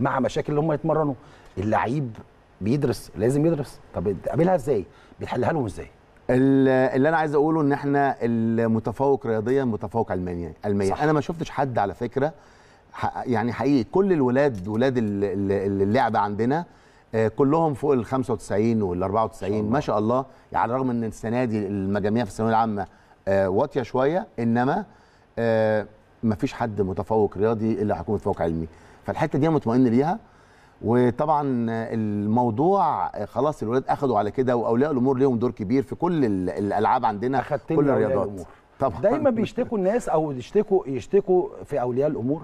مع مشاكل اللي هم يتمرنوا اللعيب بيدرس لازم يدرس طب بتقابلها ازاي بتحلها لهم ازاي اللي انا عايز اقوله ان احنا المتفوق رياضيا متفوق علميا علميا انا ما شفتش حد على فكره يعني حقيقي كل الولاد ولاد اللعبه عندنا آه، كلهم فوق ال 95 وال 94 ما شاء الله يعني على الرغم ان السنه دي المجاميع في الثانويه العامه آه، واطيه شويه انما آه، ما فيش حد متفوق رياضي الا هيكون متفوق علمي فالحته دي مطمئن ليها وطبعا الموضوع خلاص الولاد اخذوا على كده واولياء الامور ليهم دور كبير في كل الالعاب عندنا كل الرياضات طبعا دايما بيشتكوا الناس او يشتكوا يشتكوا في اولياء الامور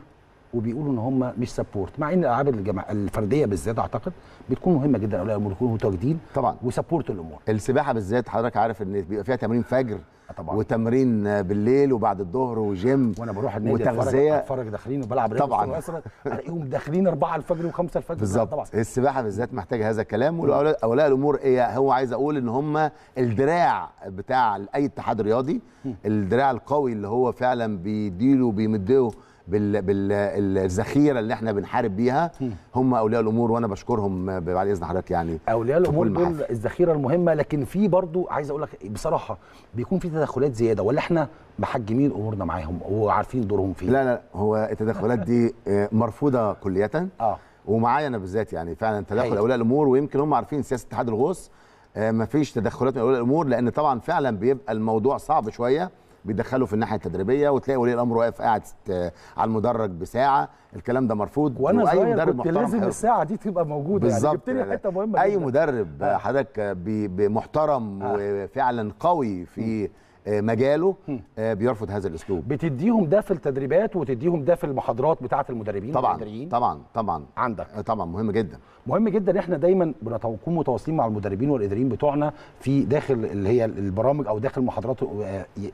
وبيقولوا ان هم مش سبورت مع ان الالعاب الفرديه بالذات اعتقد بتكون مهمه جدا الامور يكونوا متواجدين طبعا وسبورت الامور السباحه بالذات حضرتك عارف ان بيبقى فيها تمرين فجر آه، طبعا وتمرين بالليل وبعد الظهر وجيم وانا بروح النادي وتغذيه اتفرج داخلين وبلعب طبعا الاقيهم داخلين 4 الفجر و5 الفجر بالظبط طبعا السباحه بالذات محتاجه هذا الكلام واولياء الامور ايه هو عايز اقول ان هم الدراع بتاع اي اتحاد رياضي الدراع القوي اللي هو فعلا بيديله بيمده بالذخيره اللي احنا بنحارب بيها هم اولياء الامور وانا بشكرهم بعد اذن حضرتك يعني اولياء الامور دول الذخيره المهمه لكن في برضو عايز اقول لك بصراحه بيكون في تدخلات زياده ولا احنا محجمين امورنا معاهم وعارفين دورهم فين لا لا هو التدخلات دي آه، مرفوضه كليه اه ومعايا انا بالذات يعني فعلا تدخل أيوة. اولياء الامور ويمكن هم عارفين سياسه اتحاد الغوص آه، ما فيش تدخلات من اولياء الامور لان طبعا فعلا بيبقى الموضوع صعب شويه بيدخله في الناحيه التدريبيه وتلاقي ولي الامر واقف قاعد آه، على المدرج بساعه الكلام ده مرفوض وانا واي مدرب كنت لازم حلو. الساعه دي تبقى موجوده يعني. بالظبط يعني لي حته مهمه اي مدرب آه. حضرتك محترم آه. وفعلا قوي في م. آه، مجاله آه، بيرفض هذا الاسلوب بتديهم ده في التدريبات وتديهم ده في المحاضرات بتاعه المدربين طبعا المدربين. طبعا طبعا عندك آه، طبعا مهم جدا مهم جدا احنا دايما بنكون متواصلين مع المدربين والاداريين بتوعنا في داخل اللي هي البرامج او داخل محاضرات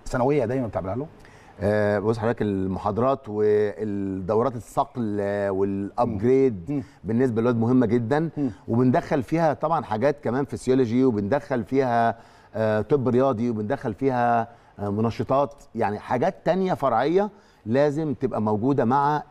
سنويه دايما بتعملها له آه بص حضرتك المحاضرات والدورات الصقل والابجريد بالنسبه للواد مهمه جدا وبندخل فيها طبعا حاجات كمان فسيولوجي وبندخل فيها آه، طب رياضي وبندخل فيها آه، منشطات يعني حاجات تانية فرعية لازم تبقى موجوده مع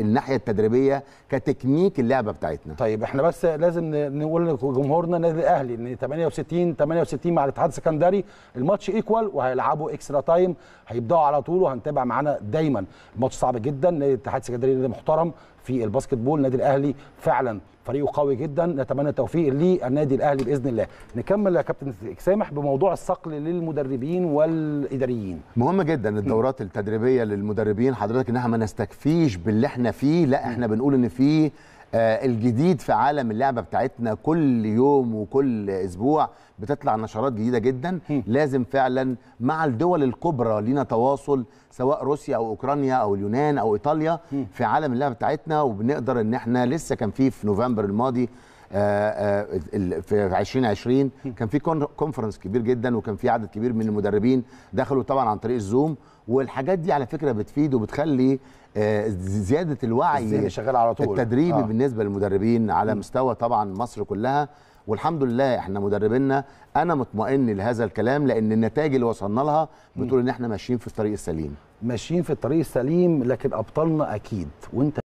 الناحيه التدريبيه كتكنيك اللعبه بتاعتنا طيب احنا بس لازم نقول لجمهورنا النادي الاهلي ان 68 68 مع الاتحاد السكندري الماتش ايكوال وهيلعبوا اكسترا تايم هيبداوا على طول وهنتابع معانا دايما الماتش صعب جدا الاتحاد السكندري نادي محترم في الباسكت بول النادي الاهلي فعلا فريقه قوي جدا نتمنى التوفيق للنادي الاهلي باذن الله نكمل يا كابتن سامح بموضوع الصقل للمدربين والاداريين مهم جدا الدورات التدريبيه للمدربين حضرتك ان احنا ما نستكفيش باللي احنا فيه لا احنا بنقول ان في آه، الجديد في عالم اللعبه بتاعتنا كل يوم وكل اسبوع بتطلع نشرات جديده جدا لازم فعلا مع الدول الكبرى لينا تواصل سواء روسيا او اوكرانيا او اليونان او ايطاليا في عالم اللعبه بتاعتنا وبنقدر ان احنا لسه كان في في نوفمبر الماضي آه، آه، في 2020 كان في كونفرنس كبير جدا وكان في عدد كبير من المدربين دخلوا طبعا عن طريق الزوم والحاجات دي على فكره بتفيد وبتخلي آه، زياده الوعي شغال على طول التدريبي آه. بالنسبه للمدربين على مستوى طبعا مصر كلها والحمد لله احنا مدربينا انا مطمئن لهذا الكلام لان النتائج اللي وصلنا لها بتقول ان احنا ماشيين في الطريق السليم ماشيين في الطريق السليم لكن ابطالنا اكيد وانت